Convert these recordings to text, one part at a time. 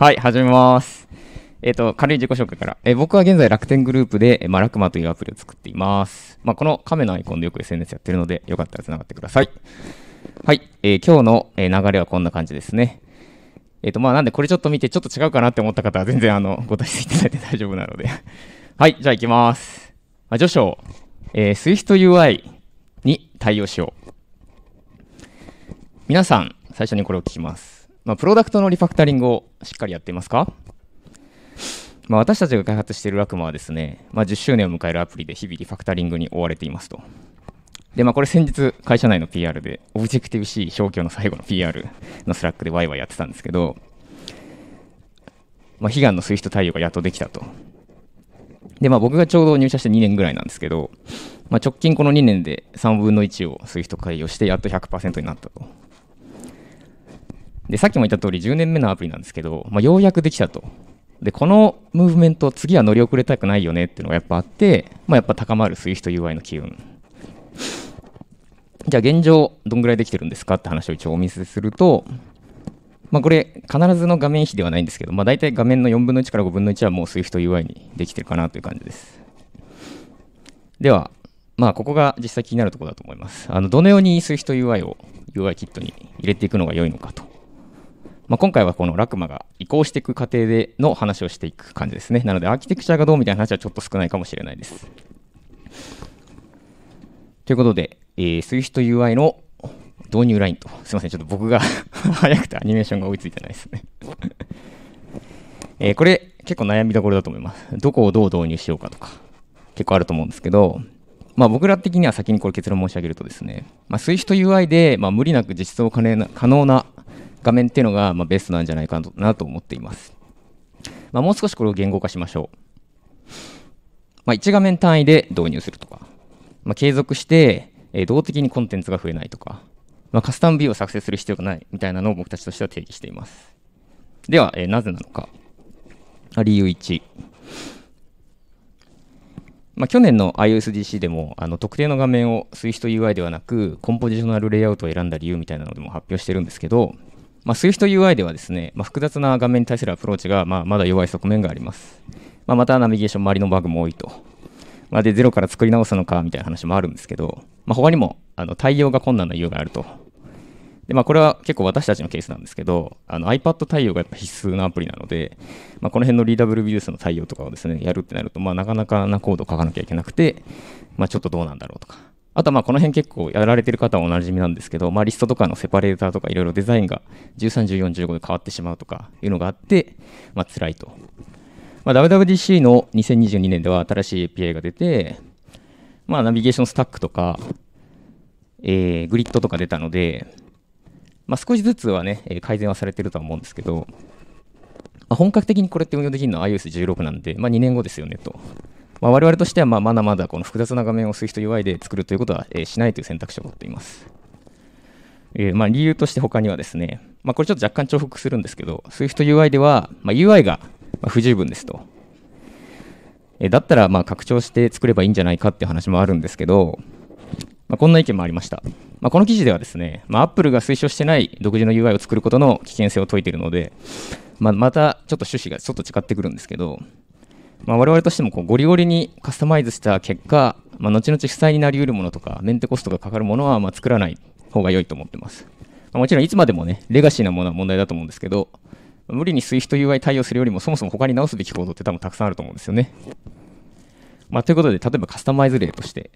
はい、始めます。えっ、ー、と、軽い自己紹介から。えー、僕は現在楽天グループで、まあ、ラクマというアプリを作っています。まあ、この亀のアイコンでよく SNS やってるので、よかったら繋がってください。はい、えー、今日の、え流れはこんな感じですね。えっ、と、まあ、なんでこれちょっと見て、ちょっと違うかなって思った方は全然、あの、ご出しいただいて大丈夫なので はい、じゃあ行きます。まあ、序章、え SwiftUI に対応しよう。皆さん、最初にこれを聞きます。まあ、プロダクトのリファクタリングをしっかりやっていますか、まあ、私たちが開発している悪魔はですね、まあ、10周年を迎えるアプリで日々リファクタリングに追われていますと。で、まあ、これ先日会社内の PR で、オブジェクティブ C 消去の最後の PR のスラックでワイワイやってたんですけど、まあ、悲願のスイフト対応がやっとできたと。で、まあ、僕がちょうど入社して2年ぐらいなんですけど、まあ、直近この2年で3分の1を SWIFT 改良してやっと100%になったと。で、さっきも言った通り10年目のアプリなんですけど、まあ、ようやくできたと。で、このムーブメント、次は乗り遅れたくないよねっていうのがやっぱあって、まあ、やっぱ高まる SwiftUI の機運。じゃあ現状、どんぐらいできてるんですかって話を一応お見せすると、まあ、これ、必ずの画面比ではないんですけど、まあ、大体画面の4分の1から5分の1はもう SwiftUI にできてるかなという感じです。では、まあ、ここが実際気になるところだと思います。あのどのように SwiftUI を UI キットに入れていくのが良いのかと。まあ、今回はこのラクマが移行していく過程での話をしていく感じですね。なのでアーキテクチャがどうみたいな話はちょっと少ないかもしれないです。ということで、えー、SwiftUI の導入ラインと、すみません、ちょっと僕が 早くてアニメーションが追いついてないですねえこれ、結構悩みどころだと思います。どこをどう導入しようかとか、結構あると思うんですけど、まあ、僕ら的には先にこれ結論申し上げるとですね、まあ、SwiftUI で、ま無理なく実装可能な画面っていうのが、まベストなんじゃないかなと思っています。まあ、もう少しこれを言語化しましょう。まあ、1画面単位で導入するとか、まあ、継続して、え動的にコンテンツが増えないとか、まカスタムビューを作成する必要がないみたいなのを僕たちとしては定義しています。では、えなぜなのか。理由1。まあ、去年の IOSDC でもあの特定の画面を SwiftUI ではなくコンポジショナルレイアウトを選んだ理由みたいなのでも発表してるんですけど、まあ、SwiftUI ではですね、まあ、複雑な画面に対するアプローチが、まあ、まだ弱い側面があります。まあ、またナビゲーション周りのバグも多いと。まあ、で、ゼロから作り直すのかみたいな話もあるんですけど、まあ、他にもあの対応が困難な理由があると。で、まあ、これは結構私たちのケースなんですけど、iPad 対応がやっぱ必須なアプリなので、まあ、この辺のリーダブルビュースの対応とかをですね、やるってなると、まあ、なかなかなコードを書かなきゃいけなくて、まあ、ちょっとどうなんだろうとか、あとまあこの辺結構やられてる方はおなじみなんですけど、まあ、リストとかのセパレーターとかいろいろデザインが13、14、15で変わってしまうとかいうのがあって、まあ辛いと。まあ、WWDC の2022年では新しい API が出て、まあ、ナビゲーションスタックとか、えー、グリッドとか出たので、まあ、少しずつはね、改善はされてるとは思うんですけど、まあ、本格的にこれって運用できるのは iOS16 なんで、まあ、2年後ですよねと。まあ、我々としてはままだまだこの複雑な画面を SwiftUI で作るということは、えしないという選択肢を取っています。えー、ま理由として他にはですね、まあ、これちょっと若干重複するんですけど、SwiftUI では、ま UI が不十分ですと。えだったらま拡張して作ればいいんじゃないかっていう話もあるんですけど、まあ、こんな意見もありました。まあ、この記事ではですね、まあ、Apple が推奨してない独自の UI を作ることの危険性を説いているので、ままたちょっと趣旨がちょっと違ってくるんですけど、まあ、我々としてもこうゴリゴリにカスタマイズした結果、まあ、後々負債になりうるものとかメンテコストがかかるものはま作らない方が良いと思ってます、まあ、もちろんいつまでもねレガシーなものは問題だと思うんですけど無理に SwiftUI 対応するよりもそもそも他に直すべき行動って多分たくさんあると思うんですよね、まということで例えばカスタマイズ例として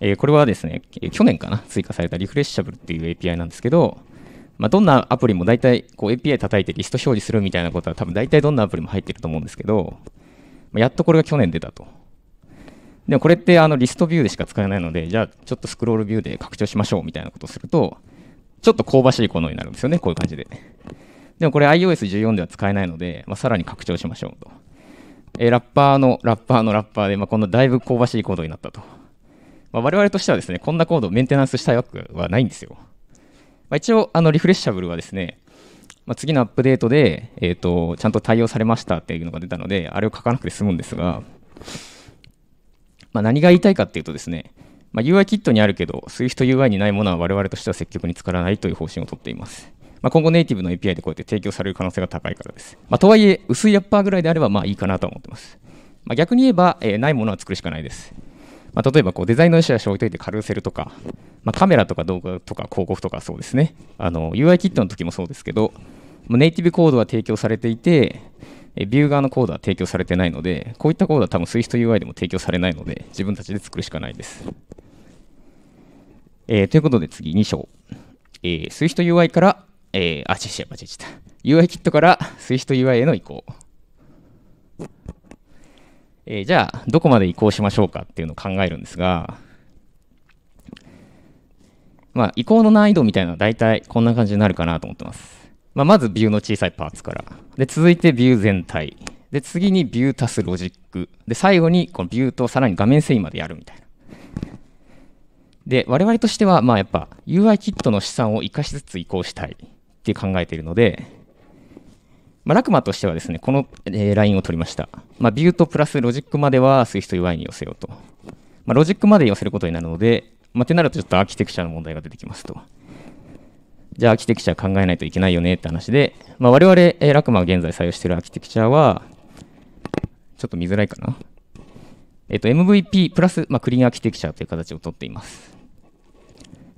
えこれはですね、去年かな、追加されたリフレッシャブルっていう API なんですけど、まあ、どんなアプリも大体こう API 叩いてリスト表示するみたいなことは多分大体どんなアプリも入ってると思うんですけど、やっとこれが去年出たと。でもこれってあのリストビューでしか使えないので、じゃあちょっとスクロールビューで拡張しましょうみたいなことをすると、ちょっと香ばしいーのになるんですよね、こういう感じで。でもこれ iOS14 では使えないので、まあ、さらに拡張しましょうと。えー、ラッパーのラッパーのラッパーで、まあ、このだいぶ香ばしいコードになったと。まあ、我々としてはですね、こんなコードをメンテナンスしたいわけはないんですよ。まあ、一応、あのリフレッシャブルはですね、まあ、次のアップデートで、えーと、ちゃんと対応されましたっていうのが出たのであれを書かなくて済むんですが、まあ、何が言いたいかっていうとですね、まあ、UI キットにあるけど SwiftUI にないものは我々としては積極に使わないという方針をとっています。まあ、今後ネイティブの API でこうやって提供される可能性が高いからです。まあ、とはいえ、薄いアッパーぐらいであればまあいいかなと思ってます。まあ、逆に言えば、えー、ないものは作るしかないです。まあ、例えばこうデザインの意思はし置いといてカルーセルとか、まあ、カメラとか動画とか広告とかそうですねあの UI キットの時もそうですけど、まあ、ネイティブコードは提供されていてビュー側のコードは提供されてないのでこういったコードは多分 SwiftUI でも提供されないので自分たちで作るしかないです、えー、ということで次2章、えー、SwiftUI から、えー、あ、違う違う間違えちゃ UI キットから SwiftUI への移行えー、じゃあどこまで移行しましょうかっていうのを考えるんですが、まあ、移行の難易度みたいなのは大体こんな感じになるかなと思ってます。まあ、まずビューの小さいパーツから。で、続いてビュー全体。で、次にビュー足すロジック。で、最後にこのビューとさらに画面遷移までやるみたいな。で、我々としては、まあやっぱ UI キットの資産を生かしつつ移行したいって考えているので、まあ、ラクマとしてはですね、この、えー、ラインを取りました。まあ、ビュートプラスロジックまでは SwiftUI に寄せようと。まあ、ロジックまで寄せることになるので、まあ、てなるとちょっとアーキテクチャの問題が出てきますと。じゃあアーキテクチャ考えないといけないよねって話で、まあ、我々、えー、ラクマが現在採用しているアーキテクチャは、ちょっと見づらいかな。えっ、ー、と、MVP プラス、まあ、クリーンアーキテクチャという形をとっています。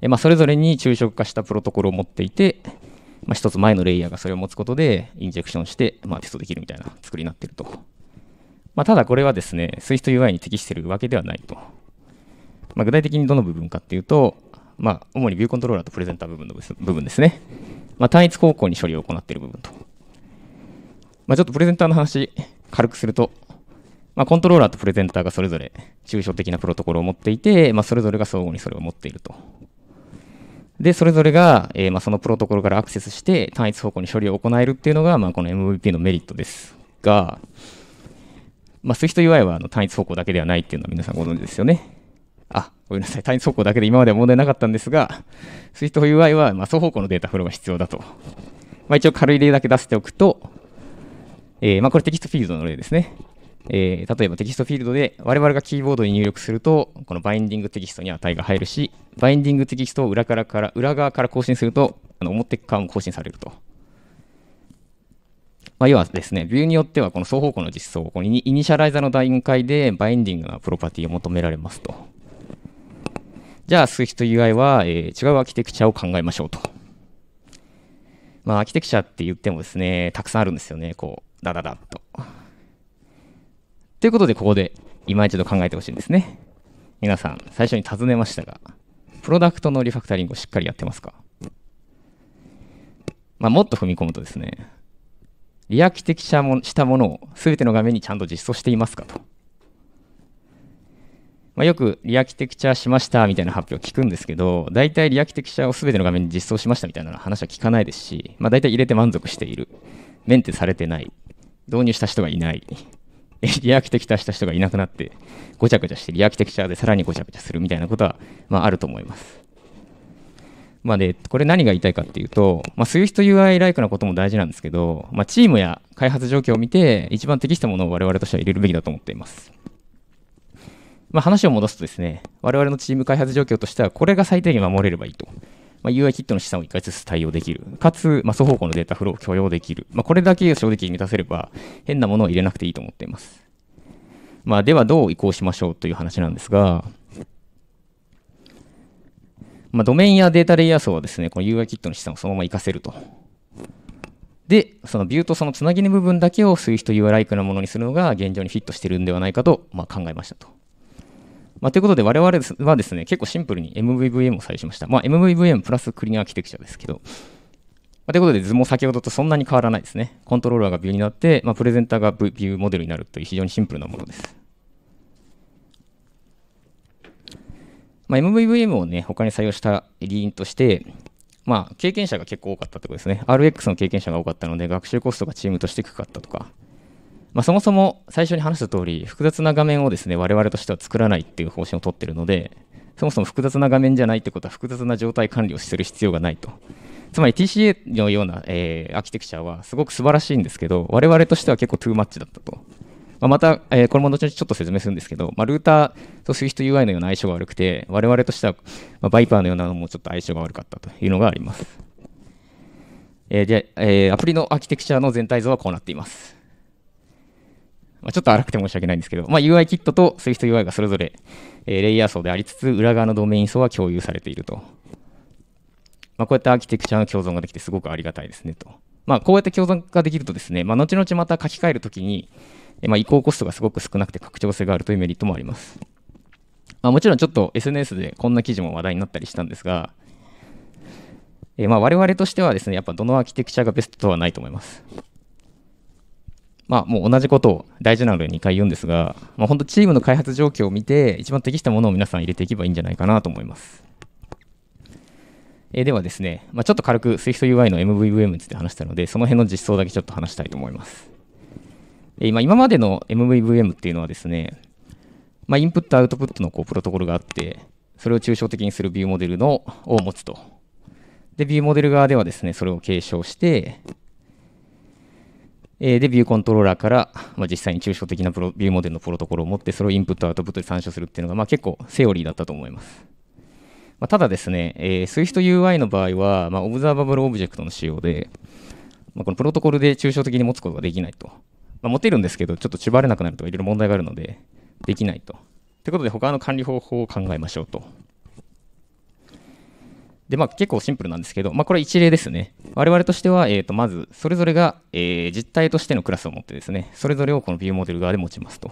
えー、まあ、それぞれに抽象化したプロトコルを持っていて、まあ、一つ前のレイヤーがそれを持つことで、インジェクションして、まあ、テストできるみたいな作りになってると。まあ、ただこれはですね、SwiftUI に適してるわけではないと。まあ、具体的にどの部分かっていうと、まあ、主にビューコントローラーとプレゼンター部分の部分ですね。まあ、単一方向に処理を行っている部分と。まあ、ちょっとプレゼンターの話、軽くすると、まあ、コントローラーとプレゼンターがそれぞれ抽象的なプロトコルを持っていて、まあ、それぞれが相互にそれを持っていると。で、それぞれが、えー、まあ、そのプロトコルからアクセスして単一方向に処理を行えるっていうのが、まあ、この MVP のメリットですが、まあ、SwiftUI はあの単一方向だけではないっていうのは皆さんご存知ですよね。あ、ごめんなさい。単一方向だけで今までは問題なかったんですが、SwiftUI はま双方向のデータフローが必要だと。まあ、一応軽い例だけ出しておくと、えー、まこれテキストフィールドの例ですね。えー、例えばテキストフィールドで我々がキーボードに入力すると、このバインディングテキストに値が入るし、バインディングテキストを裏からから裏側から更新すると、あの表側も更新されると。まあ、要はですね、ビューによってはこの双方向の実装、このイニシャライザの段階でバインディングなプロパティを求められますと。じゃあ SwiftUI は、えー、違うアーキテクチャを考えましょうと。まあ、アーキテクチャって言ってもですね、たくさんあるんですよね、こう、ダダダッと。ということで、ここで今一度考えてほしいんですね。皆さん、最初に尋ねましたが、プロダクトのリファクタリングをしっかりやってますかまあ、もっと踏み込むとですね、リアキもしたものを全ての画面にちゃんと実装していますかと。まあ、よくリアキテクチャしましたみたいな発表を聞くんですけど、大体リアキテクチャを全ての画面に実装しましたみたいな話は聞かないですし、まあ、大体入れて満足している。メンテされてない。導入した人がいない。リアーキテクチャした人がいなくなって、ごちゃごちゃして、リアーキテクチャでさらにごちゃごちゃするみたいなことは、まあ、あると思います。まあ、で、これ何が言いたいかっていうと、まあ、s w i f UI ライクなことも大事なんですけど、まあ、チームや開発状況を見て、一番適したものを我々としては入れるべきだと思っています。まあ、話を戻すとですね、我々のチーム開発状況としては、これが最低限守れればいいと。まあ、UI キットの資産を1回ずつ対応できる。かつ、まあ、双方向のデータフローを許容できる。まあ、これだけ正直満たせれば、変なものを入れなくていいと思っています。まあ、では、どう移行しましょうという話なんですが、まあ、ドメインやデータレイヤー層はですね、この UI キットの資産をそのまま活かせると。で、そのビューとそのつなぎの部分だけを Swift UI ライクなものにするのが現状にフィットしてるんではないかと、まあ、考えましたと。まあ、ということで、我々はですね、結構シンプルに MVVM を採用しました。まあ、MVVM プラスクリーンアーキテクチャですけど、まあ、ということで、図も先ほどとそんなに変わらないですね。コントローラーがビューになって、まあ、プレゼンターがビューモデルになるという非常にシンプルなものです。まあ、MVVM をね、他に採用した理由として、まあ、経験者が結構多かったってことですね。RX の経験者が多かったので、学習コストがチームとして低かったとか、まあ、そもそも最初に話した通り、複雑な画面をですね、我々としては作らないっていう方針を取ってるので、そもそも複雑な画面じゃないってことは複雑な状態管理をする必要がないと。つまり TCA のような、えー、アーキテクチャはすごく素晴らしいんですけど、我々としては結構トゥーマッチだったと。まあ、また、えー、これも後々ちょっと説明するんですけど、まあ、ルーターと SwiftUI のような相性が悪くて、我々としては、まあ、バイパーのようなのもちょっと相性が悪かったというのがあります。えー、で、えー、アプリのアーキテクチャの全体像はこうなっています。まあ、ちょっと荒くて申し訳ないんですけど、まあ、UI キットと SwiftUI がそれぞれ、えー、レイヤー層でありつつ、裏側のドメイン層は共有されていると。まあ、こうやってアーキテクチャの共存ができてすごくありがたいですねと。まあ、こうやって共存ができるとですね、まあ、後々また書き換えるときに、まあ、移行コストがすごく少なくて拡張性があるというメリットもあります。まあ、もちろんちょっと SNS でこんな記事も話題になったりしたんですが、えー、まあ我々としてはですね、やっぱどのアーキテクチャがベストとはないと思います。まあ、もう同じことを大事なので2回言うんですが、まあ、本当チームの開発状況を見て一番適したものを皆さん入れていけばいいんじゃないかなと思います。えー、ではですね、まあ、ちょっと軽く SwiftUI の MVVM について話したのでその辺の実装だけちょっと話したいと思います。えー、今までの MVVM っていうのはですね、まあ、インプットアウトプットのこうプロトコルがあってそれを抽象的にするビューモデルのを持つと。で、ビューモデル側ではですね、それを継承して、えー、で、ビューコントローラーから、まあ、実際に抽象的なプロビューモデルのプロトコルを持って、それをインプットアウトプットで参照するっていうのが、まあ、結構セオリーだったと思います。まあ、ただですね、えー、SwiftUI の場合は、まあ、オブザーバブルオブジェクトの使用で、まあ、このプロトコルで抽象的に持つことができないと。まあ、持てるんですけど、ちょっと縛れなくなるとかいろいろ問題があるので、できないと。ということで、他の管理方法を考えましょうと。で、まあ、結構シンプルなんですけど、まあ、これ一例ですね。我々としては、えー、とまず、それぞれが、えー、実体としてのクラスを持ってですね、それぞれをこのビューモデル側で持ちますと。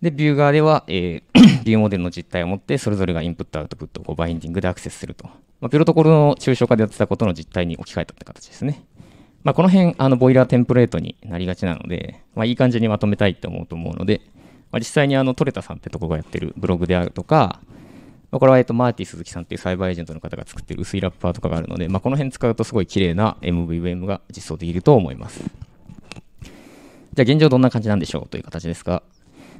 で、ビュー側では、えー、ビューモデルの実態を持って、それぞれがインプット、アウトプットをバインディングでアクセスすると。まあ、プロトコルの抽象化でやってたことの実態に置き換えたって形ですね。まあ、この辺、あの、ボイラーテンプレートになりがちなので、まあ、いい感じにまとめたいと思うと思うので、まあ、実際にあの、トレタさんってとこがやってるブログであるとか、まあ、これは、えっと、マーティ鈴木さんっていうサイバーエージェントの方が作ってる薄いラッパーとかがあるので、まあ、この辺使うとすごい綺麗な MVVM が実装できると思います。じゃあ現状どんな感じなんでしょうという形ですが、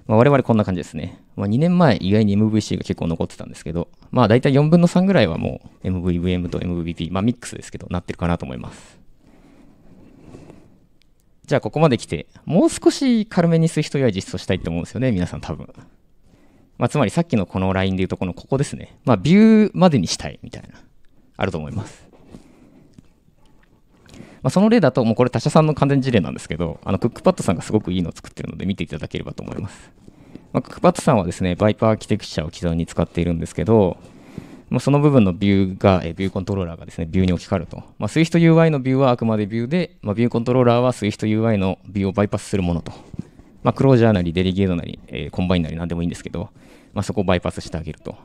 まあ、我々こんな感じですね。まあ、2年前、意外に MVC が結構残ってたんですけど、まあ大体4分の3ぐらいはもう MVVM と MVP、まあミックスですけど、なってるかなと思います。じゃあここまで来て、もう少し軽めに SwiftUI 実装したいと思うんですよね、皆さん多分。まあ、つまりさっきのこのラインでいうとこのここですね。まあ、ビューまでにしたいみたいな、あると思います。まあ、その例だと、もうこれ他社さんの完全事例なんですけど、あのクックパッドさんがすごくいいのを作ってるので見ていただければと思います。まあ、クックパッドさんはですね、バイパーアーキテクチャを既存に使っているんですけど、まあ、その部分のビューが、えビューコントローラーがですね、ビューに置き換わると。まあ、SwiftUI のビューはあくまでビューで、まあ、ビューコントローラーは SwiftUI のビューをバイパスするものとまあ、クロージャーなりデリゲートなり、えー、コンバインなり何でもいいんですけど、まあ、そこをバイパスしてあげると。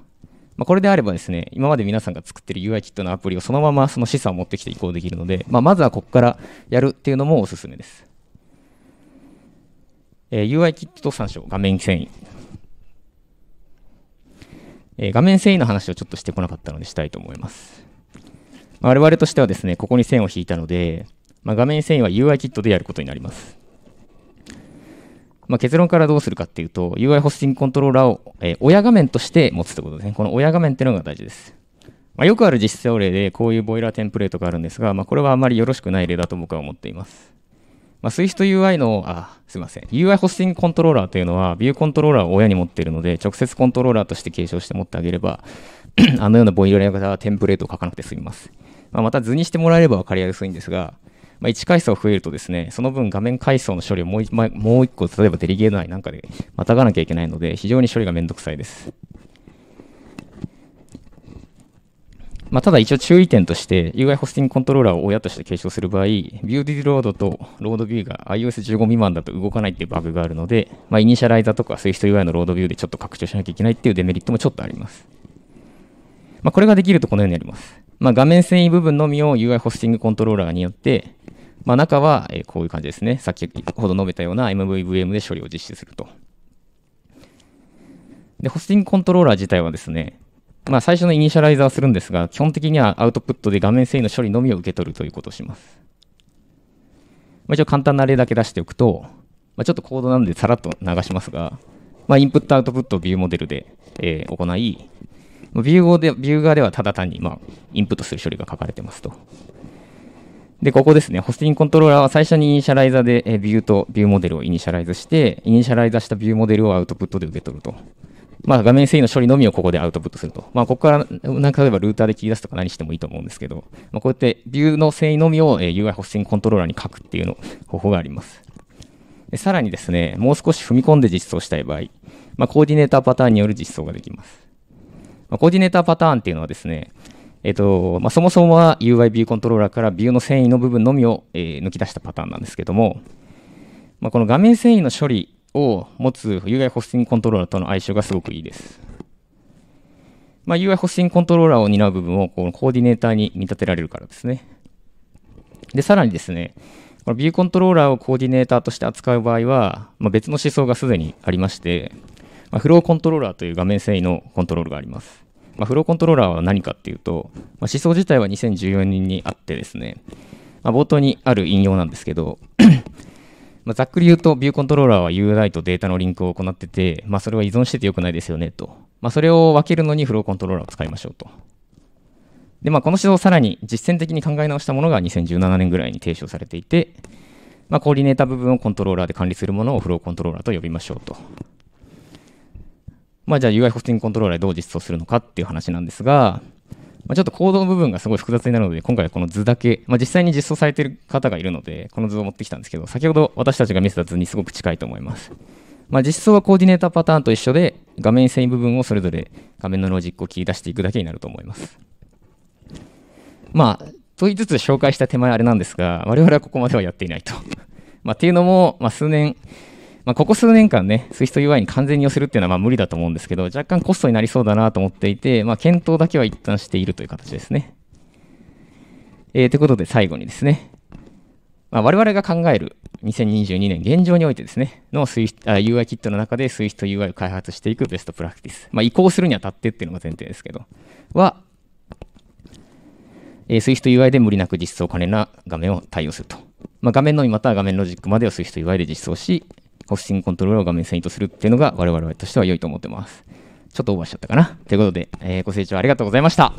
まあ、これであればですね、今まで皆さんが作ってる UI キットのアプリをそのままその資産を持ってきて移行できるので、まあ、まずはここからやるっていうのもおすすめです。えー、UI キット参照、画面遷移。えー、画面遷移の話をちょっとしてこなかったのでしたいと思います。まあ、我々としてはですね、ここに線を引いたので、まあ、画面遷移は UI キットでやることになります。まあ、結論からどうするかっていうと、UI ホスティングコントローラーを、えー、親画面として持つってことですね。この親画面っていうのが大事です。まあ、よくある実装例で、こういうボイラーテンプレートがあるんですが、まあ、これはあまりよろしくない例だと僕は思っています。まあ、SwiftUI の、あ、すいません。UI ホスティングコントローラーというのは、ビューコントローラーを親に持っているので、直接コントローラーとして継承して持ってあげれば、あのようなボイラーテンプレートを書かなくて済みます。まあ、また図にしてもらえれば分かりやすいんですが、まあ、1階層増えるとですね、その分画面階層の処理をもう一もう1個、例えばデリゲート内なんかでまたがなきゃいけないので、非常に処理がめんどくさいです。まあ、ただ一応注意点として UI ホスティングコントローラーを親として継承する場合、ビューディロードとロードビューが iOS15 未満だと動かないっていうバグがあるので、まあ、イニシャライザーとか SwiftUI のロードビューでちょっと拡張しなきゃいけないっていうデメリットもちょっとあります。まあ、これができるとこのようになります。まあ、画面遷移部分のみを UI ホスティングコントローラーによってまあ、中は、えこういう感じですね。先ほど述べたような MVVM で処理を実施すると。で、ホスティングコントローラー自体はですね、まあ、最初のイニシャライザーをするんですが、基本的にはアウトプットで画面遷移の処理のみを受け取るということをします。まあ、一応簡単な例だけ出しておくと、まあ、ちょっとコードなんでさらっと流しますが、まあ、インプットアウトプットをビューモデルで、えー、行い、ビューで、ビュー側ではただ単に、まあ、インプットする処理が書かれてますと。で、ここですね、ホスティングコントローラーは最初にイニシャライザーで、えビューとビューモデルをイニシャライズして、イニシャライザーしたビューモデルをアウトプットで受け取ると。まあ、画面整理の処理のみをここでアウトプットすると。まあ、ここから、なんか例えばルーターで切り出すとか何してもいいと思うんですけど、まあ、こうやってビューの整理のみを、え UI ホスティングコントローラーに書くっていうの方法があります。でさらにですね、もう少し踏み込んで実装したい場合、まあ、コーディネーターパターンによる実装ができます。まあ、コーディネーターパターンっていうのはですね、えっとまあ、そもそもは UI ビューコントローラーからビューの繊維の部分のみを、えー、抜き出したパターンなんですけども、まあ、この画面繊維の処理を持つ UI ホスティングコントローラーとの相性がすごくいいです。まあ、UI ホスティングコントローラーを担う部分をこのコーディネーターに見立てられるからですね。で、さらにですね、このビューコントローラーをコーディネーターとして扱う場合は、まあ、別の思想がすでにありまして、まあ、フローコントローラーという画面繊維のコントロールがあります。まあ、フローコントローラーは何かっていうと、まあ、思想自体は2014年にあってですね、まあ、冒頭にある引用なんですけど まざっくり言うと、ビューコントローラーは UI とデータのリンクを行ってて、まあ、それは依存しててよくないですよねと。まあ、それを分けるのにフローコントローラーを使いましょうと。で、まあ、この指導をさらに実践的に考え直したものが2017年ぐらいに提唱されていて、まあ、コーディネータ部分をコントローラーで管理するものをフローコントローラーと呼びましょうと。まあ、じゃあ UI ホスティングコントローラーどう実装するのかっていう話なんですが、まあ、ちょっとコードの部分がすごい複雑になるので、今回はこの図だけ、まあ、実際に実装されている方がいるので、この図を持ってきたんですけど、先ほど私たちが見せた図にすごく近いと思います。まあ、実装はコーディネーターパターンと一緒で、画面遷移部分をそれぞれ画面のロジックを切り出していくだけになると思います。まあ、と言いつつ紹介した手前あれなんですが、我々はここまではやっていないと。まあ、っていうのも、まあ、数年、まあ、ここ数年間ね、SWIFT UI に完全に寄せるっていうのはまあ無理だと思うんですけど、若干コストになりそうだなと思っていて、まあ、検討だけは一旦しているという形ですね。えー、ということで最後にですね、まあ、我々が考える2022年現状においてですね、の UI キットの中で SwiftUI を開発していくベストプラクティス、まあ、移行するにあたってっていうのが前提ですけど、は、えー、SwiftUI で無理なく実装可能な画面を対応すると。まあ、画面のみまたは画面ロジックまでを SwiftUI で実装し、ホスティングコントローラーを画面遷移とするっていうのが我々としては良いと思ってます。ちょっとオーバーしちゃったかな。ということで、えー、ご清聴ありがとうございました。